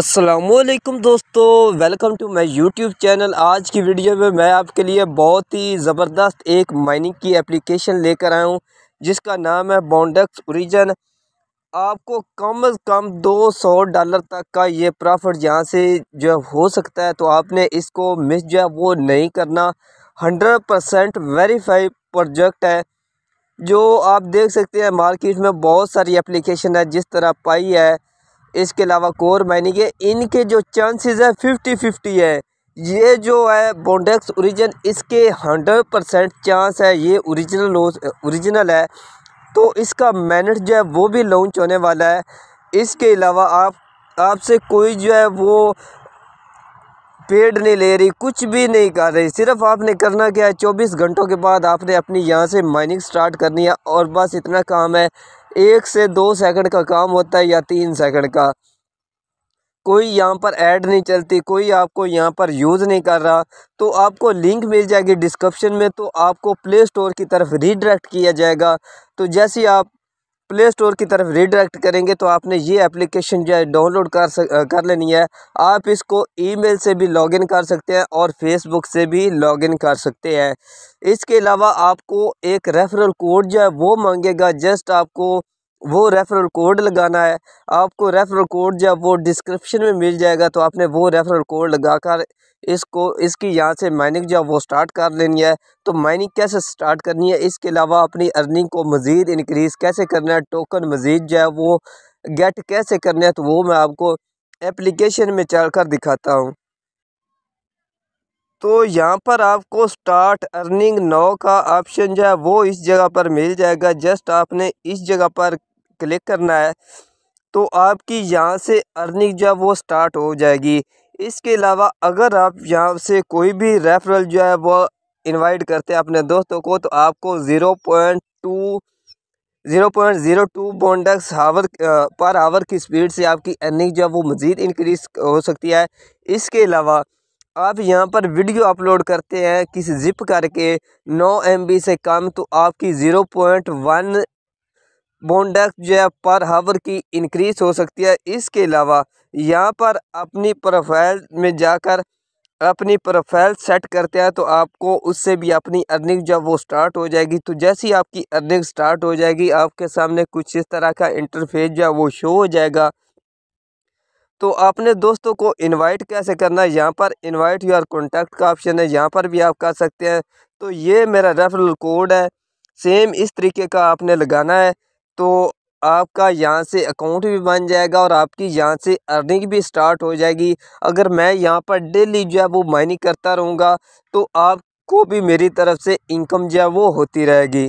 असलकुम दोस्तों welcome to my YouTube channel आज की वीडियो में मैं आपके लिए बहुत ही ज़बरदस्त एक माइनिंग की एप्लीकेशन लेकर आया हूँ जिसका नाम है बॉन्डक्स ओरिजन आपको कम अज़ कम 200 डॉलर तक का ये प्रॉफिट यहाँ से जो हो सकता है तो आपने इसको मिस जो है वो नहीं करना 100 परसेंट वेरीफाई प्रोजेक्ट है जो आप देख सकते हैं मार्केट में बहुत सारी एप्लीकेशन है जिस तरह पाई है इसके अलावा कोर माइनिंग है इनके जो चांसेस है फिफ्टी फिफ्टी है ये जो है बोंडेक्स ओरिजिन इसके हंड्रेड परसेंट चांस है ये ओरिजिनल ओरिजिनल है तो इसका मैनट जो है वो भी लॉन्च होने वाला है इसके अलावा आप आपसे कोई जो है वो पेड नहीं ले रही कुछ भी नहीं कर रही सिर्फ आपने करना क्या है चौबीस घंटों के बाद आपने अपनी यहाँ से माइनिंग स्टार्ट करनी है और बस इतना काम है एक से दो सेकंड का काम होता है या तीन सेकंड का कोई यहाँ पर ऐड नहीं चलती कोई आपको यहाँ पर यूज़ नहीं कर रहा तो आपको लिंक मिल जाएगी डिस्क्रिप्शन में तो आपको प्ले स्टोर की तरफ रीडायरेक्ट किया जाएगा तो जैसे आप प्ले स्टोर की तरफ रीडायरेक्ट करेंगे तो आपने ये एप्लीकेशन जो है डाउनलोड कर सक कर लेनी है आप इसको ईमेल से भी लॉगिन कर सकते हैं और फेसबुक से भी लॉगिन कर सकते हैं इसके अलावा आपको एक रेफरल कोड जो है वो मांगेगा जस्ट आपको वो रेफरल कोड लगाना है आपको रेफरल कोड जब वो डिस्क्रिप्शन में मिल जाएगा तो आपने वो रेफरल कोड लगाकर इसको इसकी यहाँ से माइनिंग जो वो स्टार्ट कर लेनी है तो माइनिंग कैसे स्टार्ट करनी है इसके अलावा अपनी अर्निंग को मज़ीद इनक्रीज़ कैसे करना है टोकन मज़ीद जो है वो गेट कैसे करना है तो वो मैं आपको एप्लीकेशन में चढ़ कर दिखाता हूँ तो यहाँ पर आपको स्टार्ट अर्निंग नौ का ऑप्शन जो है वो इस जगह पर मिल जाएगा जस्ट आपने इस जगह पर क्लिक करना है तो आपकी यहाँ से अर्निंग जो है वो स्टार्ट हो जाएगी इसके अलावा अगर आप यहाँ से कोई भी रेफरल जो है वो इनवाइट करते हैं अपने दोस्तों को तो आपको zero point two zero point zero two Bondex hour पर आवर की स्पीड से आपकी अर्निंग जो है वो मज़ीद इंक्रीज हो सकती है इसके अलावा आप यहाँ पर वीडियो अपलोड करते हैं किसी जिप करके नौ एम से कम तो आपकी ज़ीरो पॉइंट वन बोनडेक्स जो है पर हावर की इनक्रीज़ हो सकती है इसके अलावा यहाँ पर अपनी प्रोफाइल में जाकर अपनी प्रोफाइल सेट करते हैं तो आपको उससे भी अपनी अर्निंग जब वो स्टार्ट हो जाएगी तो जैसे ही आपकी अर्निंग स्टार्ट हो जाएगी आपके सामने कुछ इस तरह का इंटरफेस जो है वो शो हो जाएगा तो आपने दोस्तों को इनवाइट कैसे करना है यहाँ पर इनवाइट योर कॉन्टैक्ट का ऑप्शन है यहाँ पर भी आप कर सकते हैं तो ये मेरा रेफरल कोड है सेम इस तरीके का आपने लगाना है तो आपका यहाँ से अकाउंट भी बन जाएगा और आपकी यहाँ से अर्निंग भी स्टार्ट हो जाएगी अगर मैं यहाँ पर डेली जो है वो माइनिंग करता रहूँगा तो आपको भी मेरी तरफ से इनकम जो है वो होती रहेगी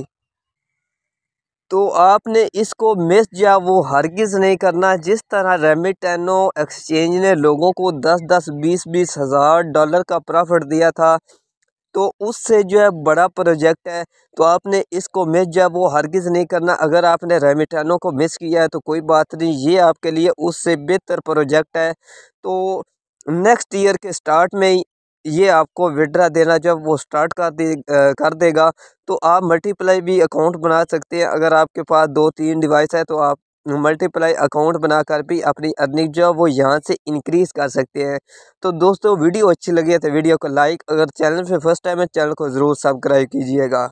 तो आपने इसको मिस जो है वो हरगिज़ नहीं करना जिस तरह रेमिटेनो एक्सचेंज ने लोगों को दस दस बीस बीस हज़ार डॉलर का प्रॉफिट दिया था तो उससे जो है बड़ा प्रोजेक्ट है तो आपने इसको मिस जो वो हरगिज़ नहीं करना अगर आपने रेमिटानों को मिस किया है तो कोई बात नहीं ये आपके लिए उससे बेहतर प्रोजेक्ट है तो नेक्स्ट ईयर के स्टार्ट में ही ये आपको विड्रा देना जब वो स्टार्ट कर दे कर देगा तो आप मल्टीप्लाई भी अकाउंट बना सकते हैं अगर आपके पास दो तीन डिवाइस है तो आप मल्टीप्लाई अकाउंट बनाकर भी अपनी अर्निंग जो है वो यहाँ से इंक्रीज़ कर सकते हैं तो दोस्तों वीडियो अच्छी लगी है तो वीडियो को लाइक अगर चैनल पे फर्स्ट टाइम है चैनल को ज़रूर सब्सक्राइब कीजिएगा